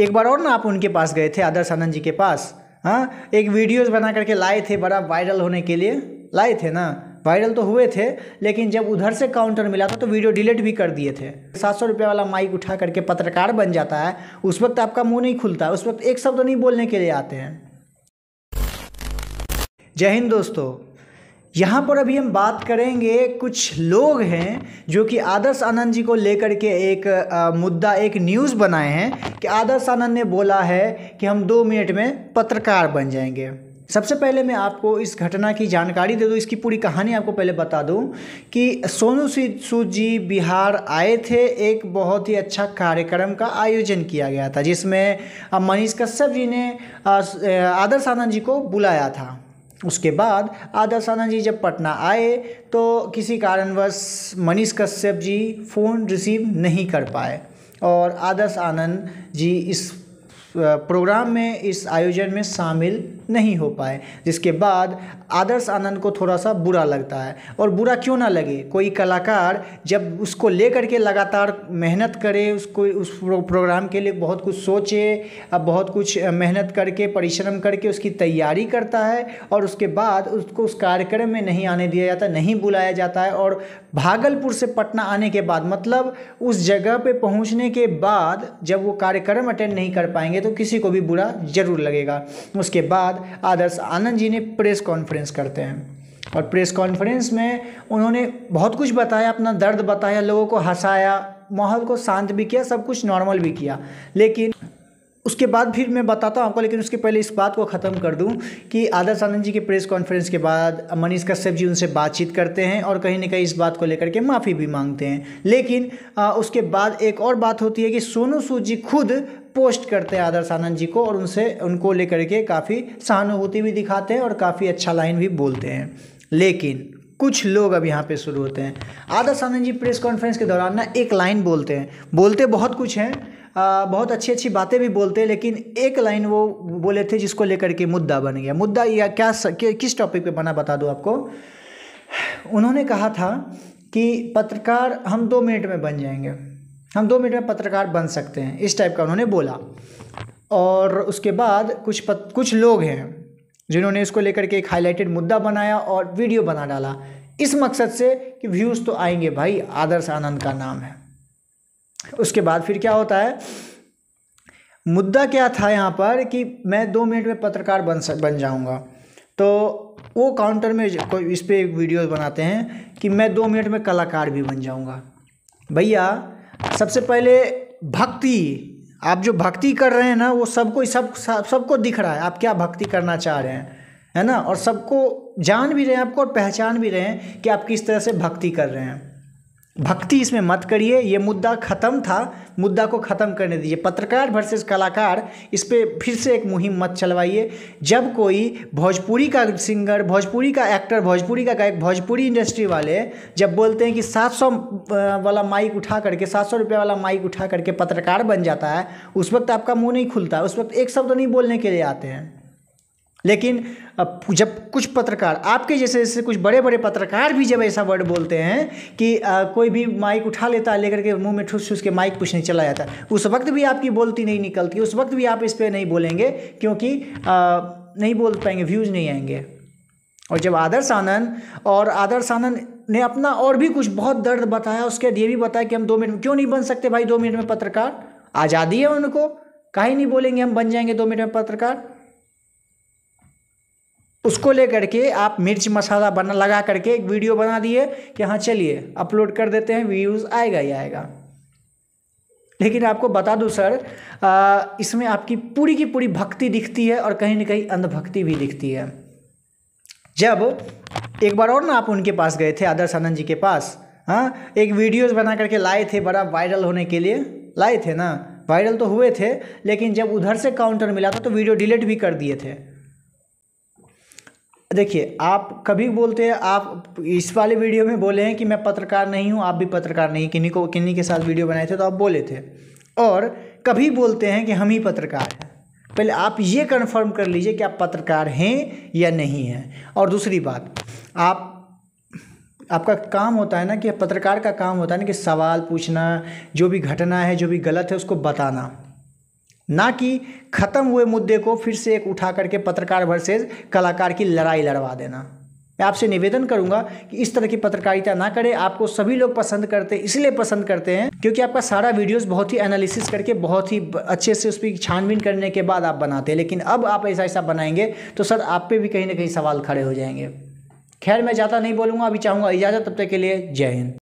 एक बार और ना आप उनके पास गए थे आदर्श आनंद जी के पास हाँ एक वीडियोस बना करके लाए थे बड़ा वायरल होने के लिए लाए थे ना वायरल तो हुए थे लेकिन जब उधर से काउंटर मिला था तो वीडियो डिलीट भी कर दिए थे सात सौ रुपये वाला माइक उठा करके पत्रकार बन जाता है उस वक्त आपका मुंह नहीं खुलता उस वक्त एक शब्द नहीं बोलने के लिए आते हैं जय हिंद दोस्तों यहाँ पर अभी हम बात करेंगे कुछ लोग हैं जो कि आदर्श आनंद जी को लेकर के एक आ, मुद्दा एक न्यूज़ बनाए हैं कि आदर्श आनंद ने बोला है कि हम दो मिनट में पत्रकार बन जाएंगे सबसे पहले मैं आपको इस घटना की जानकारी दे दूँ इसकी पूरी कहानी आपको पहले बता दूँ कि सोनू सूद जी बिहार आए थे एक बहुत ही अच्छा कार्यक्रम का आयोजन किया गया था जिसमें मनीष कश्यप जी ने आदर्श आनंद जी को बुलाया था उसके बाद आदर्श आनंद जी जब पटना आए तो किसी कारणवश मनीष कश्यप जी फ़ोन रिसीव नहीं कर पाए और आदर्श आनंद जी इस प्रोग्राम में इस आयोजन में शामिल नहीं हो पाए जिसके बाद आदर्श आनंद को थोड़ा सा बुरा लगता है और बुरा क्यों ना लगे कोई कलाकार जब उसको लेकर के लगातार मेहनत करे उसको उस प्रोग्राम के लिए बहुत कुछ सोचे बहुत कुछ मेहनत करके परिश्रम करके उसकी तैयारी करता है और उसके बाद उसको उस कार्यक्रम में नहीं आने दिया जाता नहीं बुलाया जाता है और भागलपुर से पटना आने के बाद मतलब उस जगह पर पहुँचने के बाद जब वो कार्यक्रम अटेंड नहीं कर पाएंगे तो किसी को भी बुरा जरूर लगेगा उसके बाद आदर्श आनंद जी ने प्रेस कॉन्फ्रेंस करते हैं और प्रेस कॉन्फ्रेंस में उन्होंने बहुत कुछ बताया अपना दर्द बताया लोगों को हंसाया माहौल को शांत भी किया सब कुछ नॉर्मल भी किया लेकिन उसके बाद फिर मैं बताता हूँ आपको लेकिन उसके पहले इस बात को ख़त्म कर दूँ कि आदर्श आनंद जी के प्रेस कॉन्फ्रेंस के बाद मनीष कश्यप जी उनसे बातचीत करते हैं और कहीं ना कहीं इस बात को लेकर के माफ़ी भी मांगते हैं लेकिन आ, उसके बाद एक और बात होती है कि सोनू सूद जी खुद पोस्ट करते हैं आदर्श आनंद जी को और उनसे उनको लेकर के काफ़ी सहानुभूति भी दिखाते हैं और काफ़ी अच्छा लाइन भी बोलते हैं लेकिन कुछ लोग अब यहाँ पे शुरू होते हैं आदर्श आनंद जी प्रेस कॉन्फ्रेंस के दौरान ना एक लाइन बोलते हैं बोलते बहुत कुछ हैं आ, बहुत अच्छी अच्छी बातें भी बोलते हैं लेकिन एक लाइन वो बोले थे जिसको लेकर के मुद्दा बन गया मुद्दा या क्या किस टॉपिक पे बना बता दो आपको उन्होंने कहा था कि पत्रकार हम दो मिनट में बन जाएंगे हम दो मिनट में पत्रकार बन सकते हैं इस टाइप का उन्होंने बोला और उसके बाद कुछ पत, कुछ लोग हैं जिन्होंने इसको लेकर के एक हाईलाइटेड मुद्दा बनाया और वीडियो बना डाला इस मकसद से कि व्यूज़ तो आएंगे भाई आदर्श आनंद का नाम है उसके बाद फिर क्या होता है मुद्दा क्या था यहाँ पर कि मैं दो मिनट में पत्रकार बन सक बन जाऊँगा तो वो काउंटर में कोई इस पर वीडियो बनाते हैं कि मैं दो मिनट में कलाकार भी बन जाऊँगा भैया सबसे पहले भक्ति आप जो भक्ति कर रहे हैं ना वो सबको सब सबको दिख रहा है आप क्या भक्ति करना चाह रहे हैं है ना और सबको जान भी रहे हैं आपको और पहचान भी रहे हैं कि आप किस तरह से भक्ति कर रहे हैं भक्ति इसमें मत करिए ये मुद्दा ख़त्म था मुद्दा को ख़त्म करने दीजिए पत्रकार वर्सेज कलाकार इस पर फिर से एक मुहिम मत चलवाइए जब कोई भोजपुरी का सिंगर भोजपुरी का एक्टर भोजपुरी का गायक भोजपुरी इंडस्ट्री वाले जब बोलते हैं कि 700 वाला माइक उठा करके सात सौ रुपये वाला माइक उठा करके पत्रकार बन जाता है उस वक्त आपका मुँह नहीं खुलता उस वक्त एक शब्द नहीं बोलने के लिए आते हैं लेकिन अब जब कुछ पत्रकार आपके जैसे जैसे कुछ बड़े बड़े पत्रकार भी जब ऐसा वर्ड बोलते हैं कि आ, कोई भी माइक उठा लेता है लेकर के मुंह में ठूस ठूस के माइक पूछने चला जाता है उस वक्त भी आपकी बोलती नहीं निकलती उस वक्त भी आप इस पर नहीं बोलेंगे क्योंकि आ, नहीं बोल पाएंगे व्यूज़ नहीं आएंगे और जब आदर्श आनंद और आदर्श आनंद ने अपना और भी कुछ बहुत दर्द बताया उसके बाद ये भी बताया कि हम दो मिनट में क्यों नहीं बन सकते भाई दो मिनट में पत्रकार आज़ादी है उनको कहीं नहीं बोलेंगे हम बन जाएंगे दो मिनट में पत्रकार उसको लेकर के आप मिर्च मसाला बना लगा करके एक वीडियो बना दिए कि हाँ चलिए अपलोड कर देते हैं व्यूज़ आएगा ही आएगा लेकिन आपको बता दूं सर आ, इसमें आपकी पूरी की पूरी भक्ति दिखती है और कहीं ना कहीं अंधभक्ति भी दिखती है जब एक बार और ना आप उनके पास गए थे आदर्श आनंद जी के पास हाँ एक वीडियोस बना करके लाए थे बड़ा वायरल होने के लिए लाए थे ना वायरल तो हुए थे लेकिन जब उधर से काउंटर मिला था तो वीडियो डिलीट भी कर दिए थे देखिए आप कभी बोलते हैं आप इस वाले वीडियो में बोले हैं कि मैं पत्रकार नहीं हूँ आप भी पत्रकार नहीं किन्हीं को किन्हीं के साथ वीडियो बनाए थे तो आप बोले थे और कभी बोलते हैं कि हम ही पत्रकार हैं पहले आप ये कन्फर्म कर लीजिए कि आप पत्रकार हैं या नहीं हैं और दूसरी बात आप आपका काम होता है ना कि पत्रकार का काम होता है ना कि सवाल पूछना जो भी घटना है जो भी गलत है उसको बताना ना कि ख़त्म हुए मुद्दे को फिर से एक उठा करके पत्रकार वर्सेज कलाकार की लड़ाई लड़वा देना मैं आपसे निवेदन करूंगा कि इस तरह की पत्रकारिता ना करें आपको सभी लोग पसंद करते हैं इसलिए पसंद करते हैं क्योंकि आपका सारा वीडियोस बहुत ही एनालिसिस करके बहुत ही अच्छे से उसकी छानबीन करने के बाद आप बनाते हैं लेकिन अब आप ऐसा ऐसा बनाएंगे तो सर आप पे भी कहीं ना कहीं सवाल खड़े हो जाएंगे खैर मैं ज़्यादा नहीं बोलूँगा अभी चाहूँगा इजाज़त तब तक के लिए जय हिंद